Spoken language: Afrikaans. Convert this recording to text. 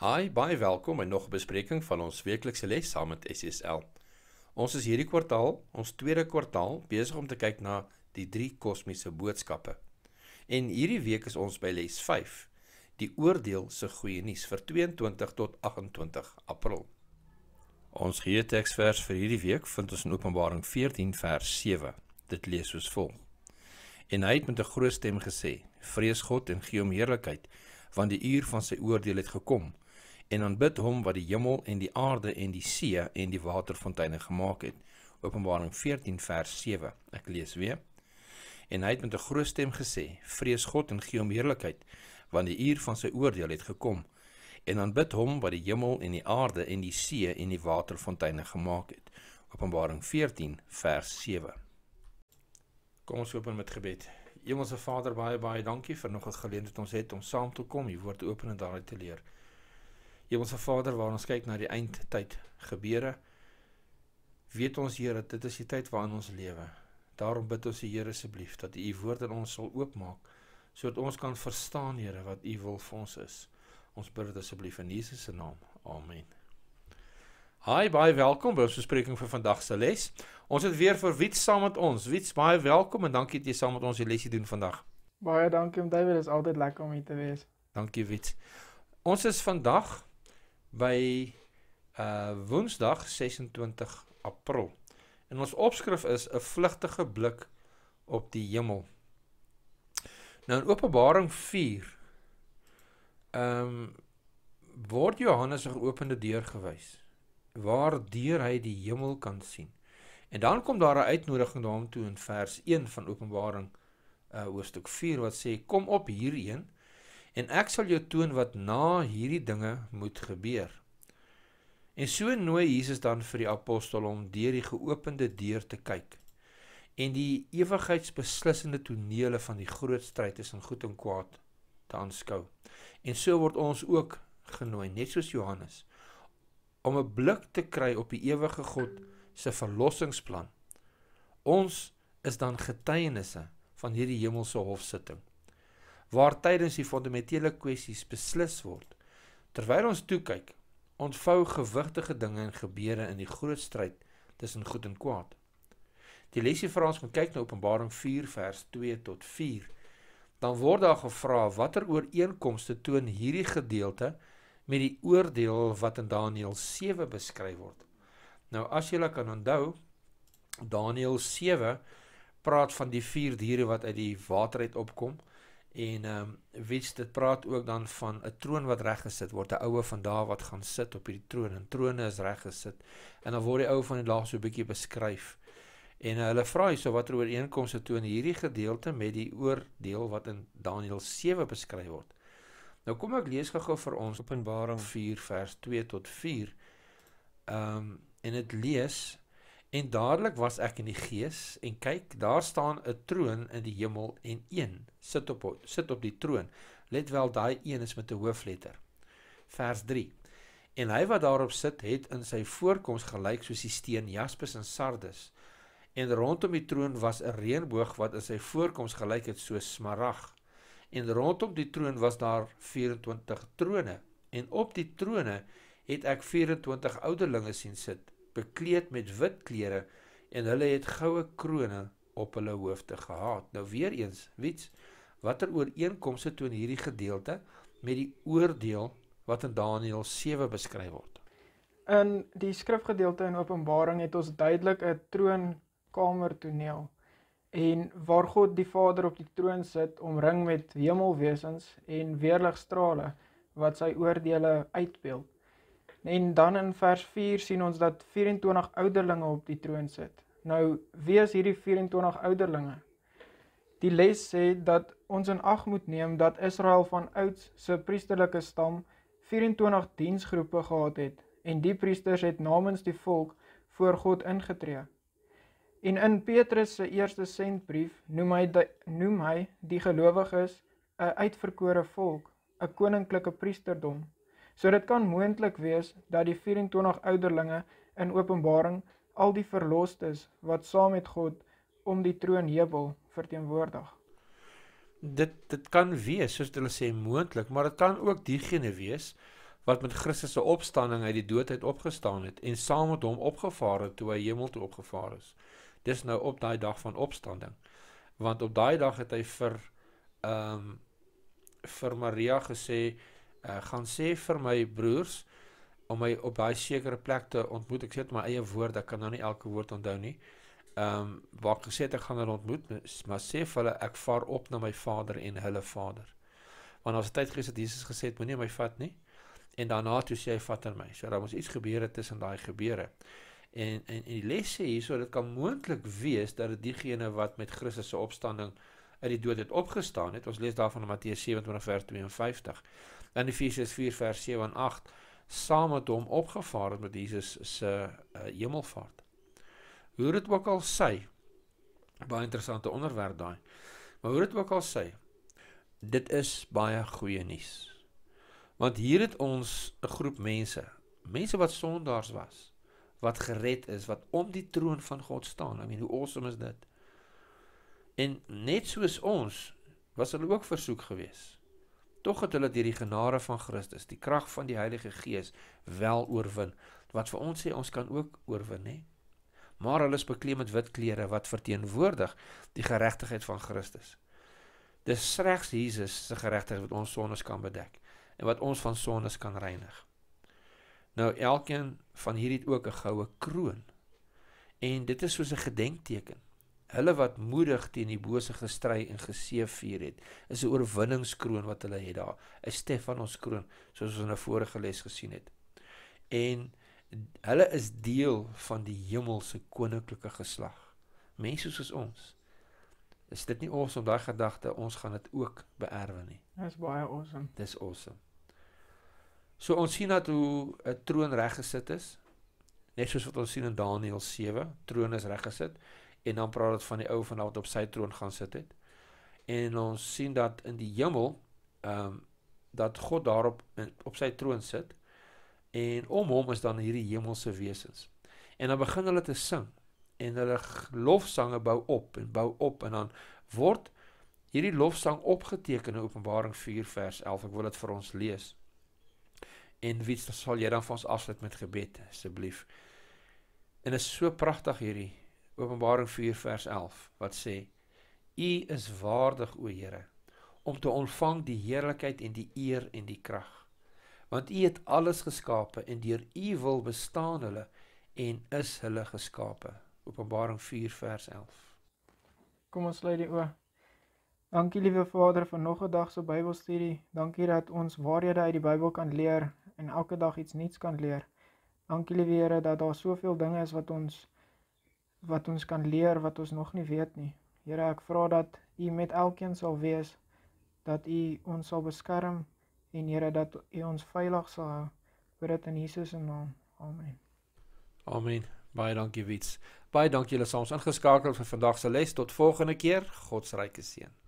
Hi, baie welkom by nog 'n bespreking van ons weeklikse les saam met SSL. Ons is hierdie kwartaal, ons tweede kwartaal, besig om te kyk na die drie kosmiese boodskappe. En hierdie week is ons by les 5, die oordeel se goeie nuus vir 22 tot 28 April. Ons gee teksvers vir hierdie week vind ons in Openbaring 14 vers 7. Dit lees soos volg: En hy het met 'n groot stem gesê: Vrees God en gee hom heerlikheid, want die uur van sy oordeel het gekom en aanbid hom wat die hemel en die aarde en die see en die waterfonteine gemaak het. Openbaring 14 vers 7. Ek lees weer. En hy het met 'n groot stem gesê: Vrees God en gee hom heerlikheid, want die uur van sy oordeel het gekom. En aanbid hom wat die hemel en die aarde en die see en die waterfonteine gemaak het. Openbaring 14 vers 7. Kom ons open met gebed. Hemelse Vader, baie baie dankie vir nog 'n geleentheid ons het om saam te kom, hier word open en daaruit te leer. Hemelse Vader, waar ons kyk na die eindtyd gebeure, weet ons Here, dit is die tyd waarin ons lewe. Daarom bid ons U Here asseblief dat U U woord in ons sal oopmaak sodat ons kan verstaan Here wat U wil vir ons is. Ons bid dit asseblief in Jesus se naam. Amen. Hi, baie welkom by ons bespreking vir vandag se les. Ons het weer vir Wiet saam met ons. Wiet, baie welkom en dankie dat jy saam met ons die lesie doen vandag. Baie dankie, David, dit is altyd lekker om hier te wees. Dankie, Wiet. Ons is vandag by uh Woensdag 26 April. En ons opskrif is 'n vlugtige blik op die hemel. Nou in Openbaring 4 ehm um, word Johannes 'n geopende deur gewys waar deur hy die hemel kan sien. En dan kom daar 'n uitnodiging daartoe in vers 1 van Openbaring uh hoofstuk 4 wat sê kom op hierheen en ek sal jou toon wat na hierdie dinge moet gebeur. En so nooi Jesus dan vir die apostel om deur die geopende deur te kyk en die ewigheidsbeslissende tonele van die groot stryd tussen goed en kwaad te aanskou. En so word ons ook genooi, net soos Johannes, om 'n blik te kry op die ewige God se verlossingsplan. Ons is dan getuienisse van hierdie hemelse hofsitting waar tydens die fundamentele kwessies beslis word. Terwyl ons toe kyk, ontvou gewigtige dinge en gebeure in die groot stryd tussen goed en kwaad. Die lesie vra ons om kyk na Openbaring 4 vers 2 tot 4. Dan word daar gevra watter ooreenkomste toon hierdie gedeelte met die oordeel wat in Daniël 7 beskryf word. Nou as jy kan onthou, Daniël 7 praat van die vier diere wat uit die water uit opkom. En ehm um, Wits dit praat ook dan van 'n troon wat reggesit word, 'n oue van daardie wat gaan sit op hierdie troon en trone is reggesit. En dan word die oue van die laaste so 'n bietjie beskryf. En uh, hulle vra hyso watter ooreenkomste toon hierdie gedeelte met die oordeel wat in Daniël 7 beskryf word. Nou kom ek lees gou-gou vir ons Openbaring 4 vers 2 tot 4. Ehm um, en dit lees En dadelik was ek in die gees en kyk daar staan 'n troon in die hemel en een sit op sit op die troon. Let wel daai een is met 'n hoofletter. Vers 3. En hy wat daarop sit het in sy voorkoms gelyk soos die steen jaspis en sardes. En rondom die troon was 'n reënboog wat in sy voorkoms gelyk het soos smarag. En rondom die troon was daar 24 trone en op die trone het ek 24 ouderlinge sien sit bekleed met wit klere en hulle het goue krones op hulle hoofde gehad. Nou weer eens, wits, watter ooreenkomste toon hierdie gedeelte met die oordeel wat in Daniël 7 beskryf word? In die skrifgedeelte in Openbaring het ons duidelik 'n troonkamer toneel en waar God die Vader op die troon sit omring met hemelwesens en weerligstrale wat sy oordeele uitbeeld. En dan in vers 4 sien ons dat 24 ouderlinge op die troon sit. Nou, wie is hierdie 24 ouderlinge? Die les sê dat ons in ag moet neem dat Israel van ouds se priesterlike stam 24 diensgroepe gehad het en die priesters het namens die volk voor God ingetree. En in Petrus se eerste sendbrief noem hy die, noem hy die gelowiges 'n uitverkore volk, 'n koninklike priesterdom, So dit kan moontlik wees dat die 24 ouderlinge in Openbaring al die verlosters wat saam met God om die troon hebel verteenwoordig. Dit dit kan wees soos hulle sê moontlik, maar dit kan ook diegene wees wat met Christus se opstanding uit die dood uit opgestaan het en saam met hom opgevaar het toe hy hemel toe opgevaar is. Dis nou op daai dag van opstanding. Want op daai dag het hy vir ehm um, vir Maria gesê uh uh, gaan sê vir my broers om my op daai sekere plek te ontmoet. Ek sê dit met my eie woorde, ek kan nou nie elke woord onthou nie. Ehm um, waar ek gesê het ek gaan hulle ontmoet, maar sê vir hulle ek vaar op na my Vader en hulle Vader. Want ons het tyd gesê dat Jesus gesê het moenie my vat nie en daarna toe sê hy vat aan my. So daar moes iets gebeure tussen daai gebeure. En, en en die les sê hierso dat kan moontlik wees dat dit diegene wat met Christus se opstanding uit die dood het opgestaan het. Ons lees daarvan in Matteus 27 vers 52. Dan Efesiërs 4 vers 7 en 8 saam met hom opgevaar het met Jesus se uh, hemelvaart. Hoe dit ook al sy baie interessante onderwerp daai. Maar hoe dit ook al sy dit is baie goeie nuus. Want hier het ons 'n groep mense, mense wat sondaars was, wat gered is, wat om die troon van God staan. I mean, hoe awesome is dit? En net soos ons was hulle ook versoek geweest. Tog het hulle deur die genade van Christus, die krag van die Heilige Gees wel oorwin, wat vir ons sê ons kan ook oorwin, hè. Maar hulle is bekleed met wit klere wat verteenwoordig die geregtigheid van Christus. Dis slegs Jesus se geregtigheid wat ons sondes kan bedek en wat ons van sondes kan reinig. Nou elkeen van hierdie het ook 'n goue kroon. En dit is soos 'n gedenkteken. Hulle wat moedig teen die bose gestry en geseëvier het, is 'n oorwinningskroon wat hulle het daar, 'n Stefanos kroon, soos ons in 'n vorige les gesien het. En hulle is deel van die hemelse koninklike geslag. Mense soos ons. Is dit nie awesome daai gedagte ons gaan dit ook beerwe nie? Dis baie awesome. Dis awesome. So ons sien dat hoe 'n troon reggesit is, net soos wat ons sien in Daniël 7, troon is reggesit en dan praat dit van die ou van wat op sy troon gaan sit het. En ons sien dat in die hemel ehm um, dat God daarop in, op sy troon sit en om hom is dan hierdie hemelse wesens. En dan begin hulle te sing en hulle lofsange bou op en bou op en dan word hierdie lofsang opgeteken in Openbaring 4 vers 11. Ek wil dit vir ons lees. En wie sal jy dan vir ons afsluit met gebed asseblief? En is so pragtig hierdie Openbaring 4 vers 11 wat sê: U is waardig o Here om te ontvang die heerlikheid en die eer en die krag. Want U het alles geskape en deur U wil bestaan hulle en is hulle geskape. Openbaring 4 vers 11. Kom ons sluit die oë. Dankie liewe Vader vir nog 'n dag se Bybelstudie. Dankie dat ons waarhede uit die Bybel kan leer en elke dag iets nuuts kan leer. Dankie liewe Here dat daar soveel dinge is wat ons wat ons kan leer wat ons nog nie weet nie. Here, ek vra dat U met elkeen sal wees dat U ons sal beskerm en Here dat U ons veilig sal hou. Bid dit in Jesus se naam. Amen. Amen. Baie dankie, Wits. Baie dankie julle soms ingeskakel vir vandag se les. Tot volgende keer. God se ryke seën.